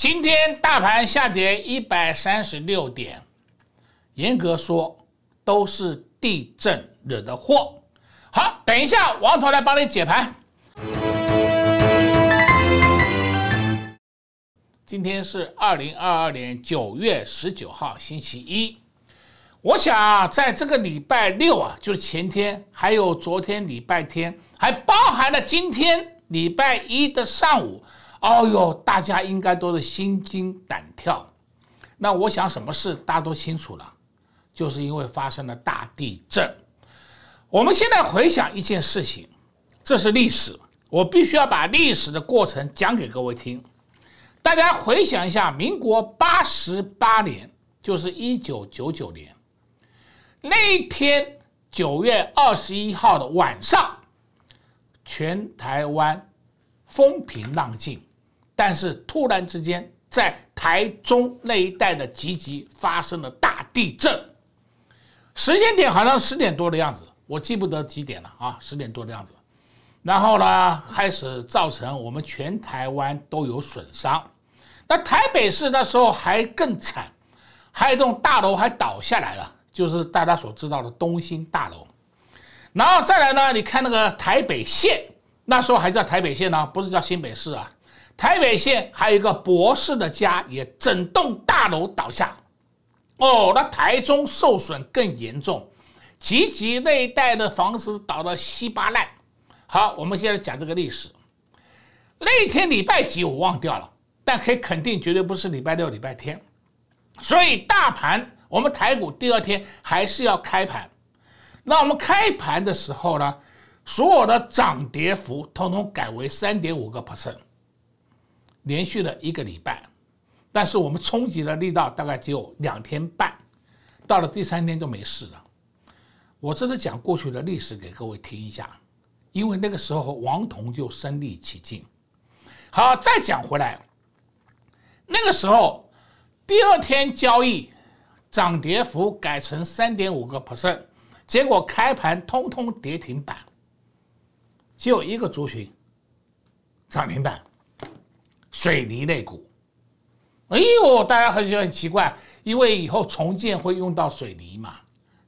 今天大盘下跌一百三十六点，严格说都是地震惹的祸。好，等一下，王涛来帮你解盘。今天是二零二二年九月十九号，星期一。我想在这个礼拜六啊，就是前天，还有昨天礼拜天，还包含了今天礼拜一的上午。哦呦，大家应该都是心惊胆跳。那我想，什么事大家都清楚了，就是因为发生了大地震。我们现在回想一件事情，这是历史，我必须要把历史的过程讲给各位听。大家回想一下，民国八十八年，就是一九九九年，那一天九月二十一号的晚上，全台湾风平浪静。但是突然之间，在台中那一带的集集发生了大地震，时间点好像十点多的样子，我记不得几点了啊，十点多的样子。然后呢，开始造成我们全台湾都有损伤。那台北市那时候还更惨，还一栋大楼还倒下来了，就是大家所知道的东兴大楼。然后再来呢，你看那个台北县那时候还叫台北县呢，不是叫新北市啊。台北县还有一个博士的家也整栋大楼倒下，哦，那台中受损更严重，集集那一带的房子倒得稀巴烂。好，我们现在讲这个历史，那天礼拜几我忘掉了，但可以肯定绝对不是礼拜六、礼拜天。所以大盘我们台股第二天还是要开盘，那我们开盘的时候呢，所有的涨跌幅统统改为三点五个 percent。连续了一个礼拜，但是我们冲击的力道大概只有两天半，到了第三天就没事了。我这是讲过去的历史给各位听一下，因为那个时候王彤就身历其境。好，再讲回来，那个时候第二天交易涨跌幅改成三点五个 percent，结果开盘通通跌停板，就一个族群涨停板。水泥那股，哎呦，大家很很奇怪，因为以后重建会用到水泥嘛，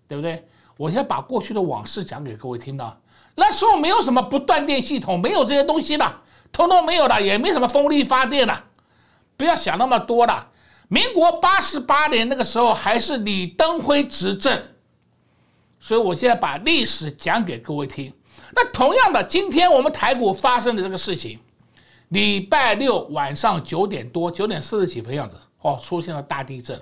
对不对？我先把过去的往事讲给各位听到，那时候没有什么不断电系统，没有这些东西的，通通没有的，也没什么风力发电的，不要想那么多了。民国八十八年那个时候还是李登辉执政，所以我现在把历史讲给各位听。那同样的，今天我们台股发生的这个事情。礼拜六晚上九点多，九点四十几分样子，哦，出现了大地震。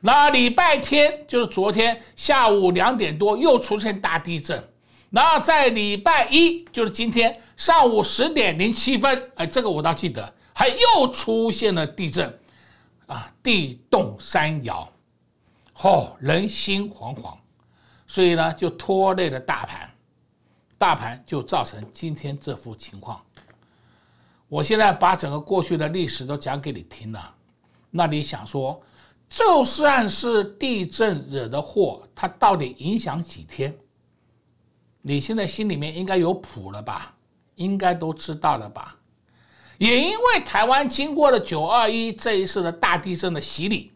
那礼拜天就是昨天下午两点多又出现大地震。然后在礼拜一就是今天上午十点零七分，哎，这个我倒记得，还又出现了地震，啊，地动山摇，哦，人心惶惶，所以呢就拖累了大盘，大盘就造成今天这幅情况。我现在把整个过去的历史都讲给你听了，那你想说，就算是地震惹的祸，它到底影响几天？你现在心里面应该有谱了吧？应该都知道了吧？也因为台湾经过了九二一这一次的大地震的洗礼，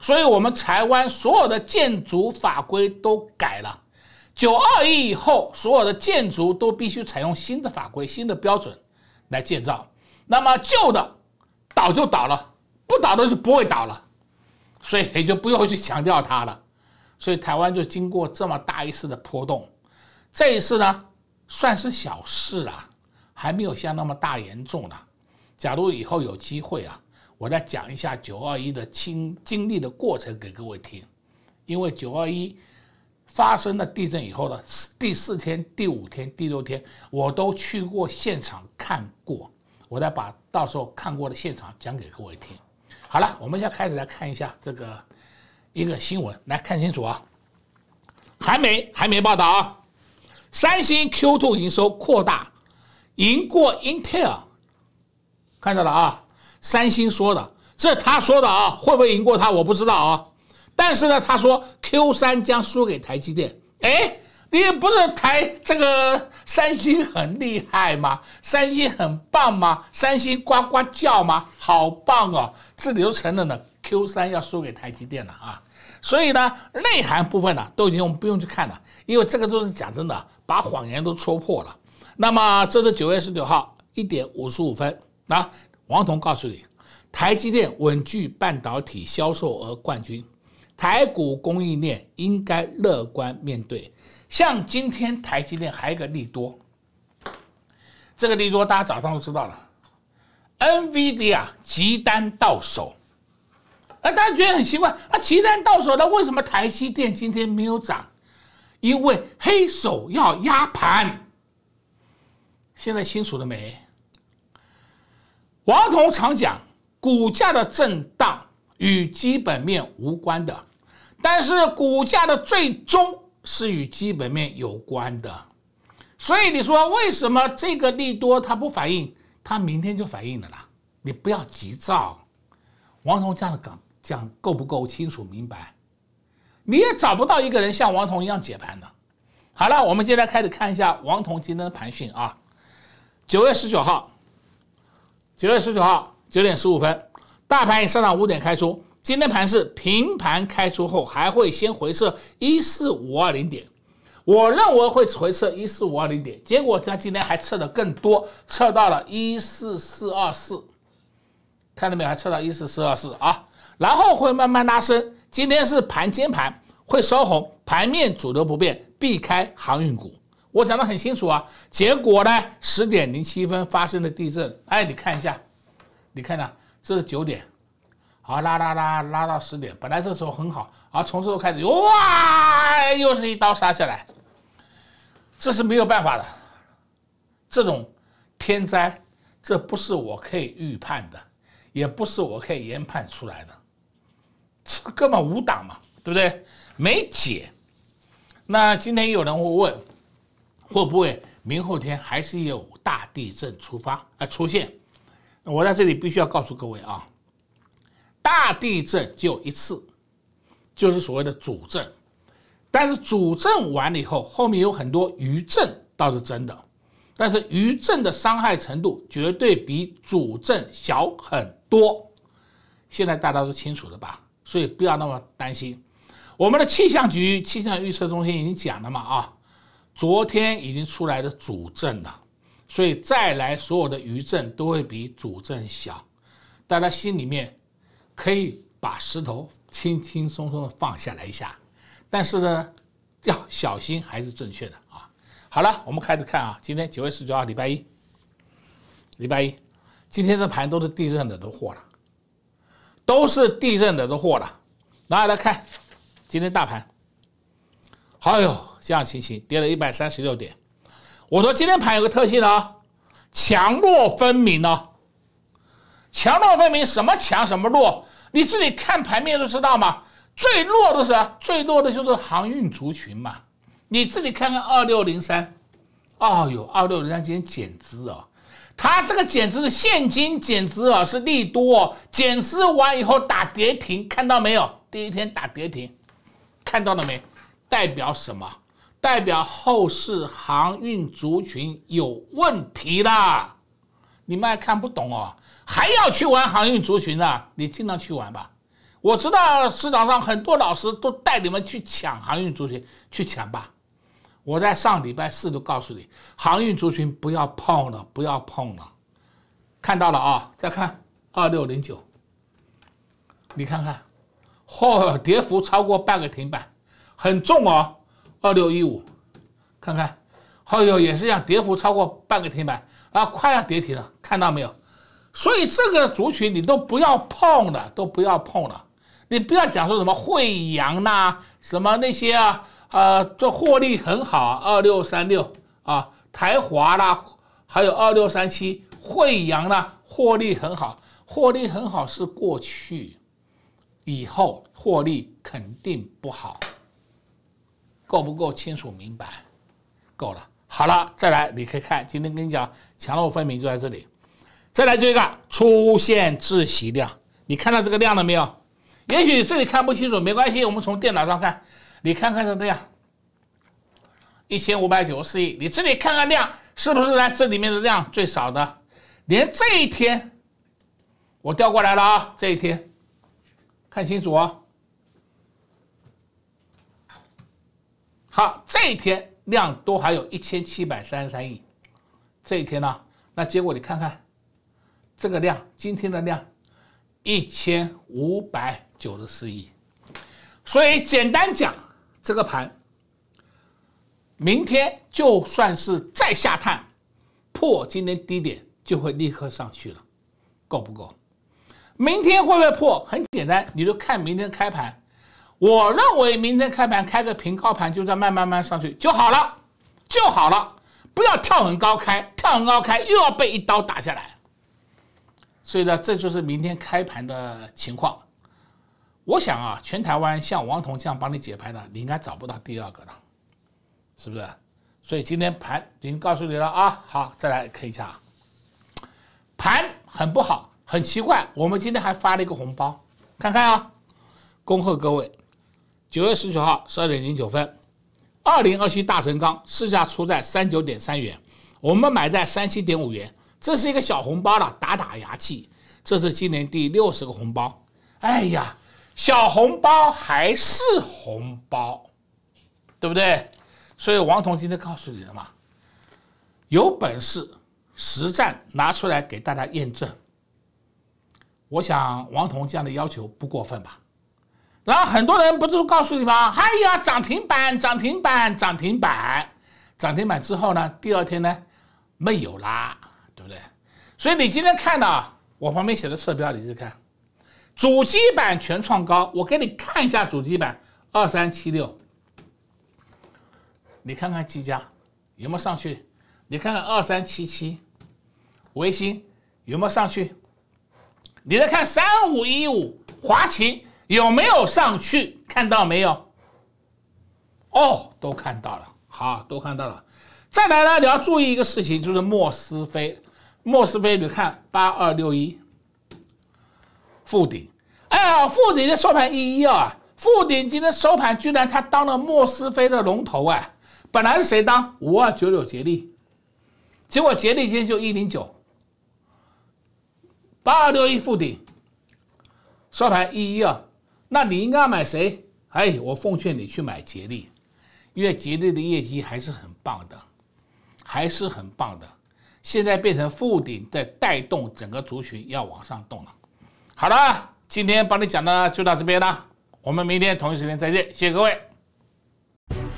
所以我们台湾所有的建筑法规都改了，九二一以后所有的建筑都必须采用新的法规、新的标准来建造。那么旧的倒就倒了，不倒的就不会倒了，所以也就不用去强调它了。所以台湾就经过这么大一次的波动，这一次呢算是小事啊，还没有像那么大严重呢。假如以后有机会啊，我再讲一下九二一的经经历的过程给各位听，因为九二一发生了地震以后呢，第四天、第五天、第六天，我都去过现场看过。我再把到时候看过的现场讲给各位听。好了，我们现在开始来看一下这个一个新闻，来看清楚啊。还没还没报道啊。三星 Q2 营收扩大，赢过 Intel。看到了啊，三星说的，这他说的啊，会不会赢过他我不知道啊。但是呢，他说 Q3 将输给台积电。哎。你不是台这个三星很厉害吗？三星很棒吗？三星呱呱叫吗？好棒哦！自流承认呢 q 三要输给台积电了啊！所以呢，内涵部分呢都已经我们不用去看了，因为这个都是讲真的，把谎言都戳破了。那么这是九月十九号一点五十五分啊。王彤告诉你，台积电稳居半导体销售额冠军，台股供应链应该乐观面对。像今天台积电还有一个利多，这个利多大家早上都知道了，NVD 啊，急单到手，啊，大家觉得很奇怪，啊，急单到手，那为什么台积电今天没有涨？因为黑手要压盘。现在清楚了没？王彤常讲，股价的震荡与基本面无关的，但是股价的最终。是与基本面有关的，所以你说为什么这个利多它不反应，它明天就反应了啦？你不要急躁。王彤这样的讲讲够不够清楚明白？你也找不到一个人像王彤一样解盘的。好了，我们现在开始看一下王彤今天的盘讯啊。九月十九号，九月十九号九点十五分，大盘上涨五点开出，今天盘是平盘开出后，还会先回撤一四五二零点，我认为会回撤一四五二零点，结果它今天还撤的更多，撤到了一四四二四，看到没有？还撤到一四四二四啊！然后会慢慢拉升。今天是盘间盘会收红，盘面主流不变，避开航运股。我讲的很清楚啊，结果呢，十点零七分发生了地震。哎，你看一下，你看呐，这是九点。好拉拉拉拉到十点，本来这时候很好，啊，从这时候开始，哇，又是一刀杀下来，这是没有办法的，这种天灾，这不是我可以预判的，也不是我可以研判出来的，这根本无挡嘛，对不对？没解。那今天有人会问，会不会明后天还是有大地震出发啊出现？我在这里必须要告诉各位啊。大地震就一次，就是所谓的主震。但是主震完了以后，后面有很多余震，倒是真的。但是余震的伤害程度绝对比主震小很多。现在大家都清楚了吧？所以不要那么担心。我们的气象局气象预测中心已经讲了嘛啊，昨天已经出来的主震了，所以再来所有的余震都会比主震小。大家心里面。可以把石头轻轻松松的放下来一下，但是呢，要小心还是正确的啊。好了，我们开始看啊，今天九月十九号，礼拜一，礼拜一，今天的盘都是地震惹的祸了，都是地震惹的祸了。拿来看，今天大盘，哎呦，这样情形跌了一百三十六点。我说今天盘有个特性啊，强弱分明啊。强弱分明，什么强什么弱，你自己看盘面都知道嘛。最弱的是，最弱的就是航运族群嘛。你自己看看二六零三，哦哟，二六零三今天减资哦，它这个减资是现金减资哦，是利多。减资完以后打跌停，看到没有？第一天打跌停，看到了没？代表什么？代表后市航运族群有问题啦。你们还看不懂哦？还要去玩航运族群呢？你尽量去玩吧。我知道市场上很多老师都带你们去抢航运族群，去抢吧。我在上礼拜四就告诉你，航运族群不要碰了，不要碰了。看到了啊？再看二六零九，你看看，嚯，跌幅超过半个停板，很重哦。二六一五，看看，哦、呦，也是一样，跌幅超过半个停板啊，快要跌停了，看到没有？所以这个族群你都不要碰了，都不要碰了。你不要讲说什么惠阳呐，什么那些啊，呃，这获利很好，二六三六啊，台华啦，还有二六三七惠阳啦，获利很好，获利很好是过去，以后获利肯定不好。够不够清楚明白？够了，好了，再来，你可以看，今天跟你讲强弱分明就在这里。再来做一个出现窒息量，你看到这个量了没有？也许这里看不清楚，没关系，我们从电脑上看，你看看是这样，一千五百九十四亿，你这里看看量是不是在这里面的量最少的？连这一天我调过来了啊，这一天看清楚啊，好，这一天量都还有一千七百三十三亿，这一天呢，那结果你看看。这个量今天的量，一千五百九十四亿，所以简单讲，这个盘，明天就算是再下探，破今天低点就会立刻上去了，够不够？明天会不会破？很简单，你就看明天开盘。我认为明天开盘开个平高盘，就这样慢慢慢上去就好了，就好了，不要跳很高开，跳很高开又要被一刀打下来。所以呢，这就是明天开盘的情况。我想啊，全台湾像王彤这样帮你解盘的，你应该找不到第二个了，是不是？所以今天盘已经告诉你了啊。好，再来看一下盘很不好，很奇怪。我们今天还发了一个红包，看看啊，恭贺各位，九月十九号十二点零九分，二零二七大成钢市价出在三九点三元，我们买在三七点五元。这是一个小红包了，打打牙祭。这是今年第六十个红包。哎呀，小红包还是红包，对不对？所以王彤今天告诉你了嘛，有本事实战拿出来给大家验证。我想王彤这样的要求不过分吧？然后很多人不都告诉你吗？哎呀，涨停板，涨停板，涨停板，涨停板之后呢？第二天呢，没有啦。对不对？所以你今天看到我旁边写的侧标，你去看，主机板全创高。我给你看一下主机板二三七六，你看看积嘉有没有上去？你看看二三七七，微星有没有上去？你再看三五一五华擎，有没有上去？看到没有？哦，都看到了，好，都看到了。再来呢，你要注意一个事情，就是莫斯飞。莫斯飞，你看八二六一，负顶，哎呀，负顶的收盘一一啊，负顶今天收盘居然它当了莫斯飞的龙头啊，本来是谁当五二九九捷力，结果捷力今天就一零九，八二六一负顶，收盘一一啊，那你应该买谁？哎，我奉劝你去买捷力，因为捷力的业绩还是很棒的，还是很棒的。现在变成负顶在带动整个族群要往上动了。好了，今天帮你讲的就到这边了，我们明天同一时间再见，谢谢各位。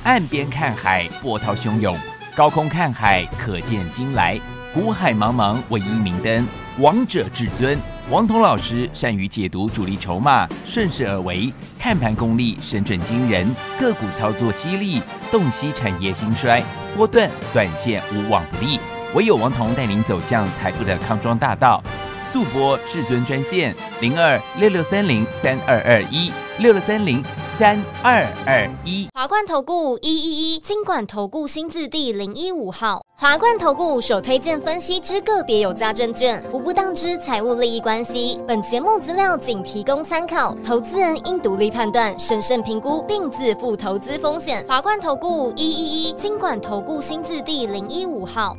岸边看海，波涛汹涌；高空看海，可见金来。古海茫茫，唯一明灯。王者至尊，王彤老师善于解读主力筹码，顺势而为，看盘功力神准惊人，个股操作犀利，洞悉产业兴衰，波段短线无往不利。唯有王彤带您走向财富的康庄大道，速播至尊专线零二六六三零三二二一六六三零三二二一。华冠投顾一一一金管投顾新字第零一五号。华冠投顾所推荐分析之个别有价证券，无不当之财务利益关系。本节目资料仅提供参考，投资人应独立判断、审慎评估，并自负投资风险。华冠投顾一一一金管投顾新字第零一五号。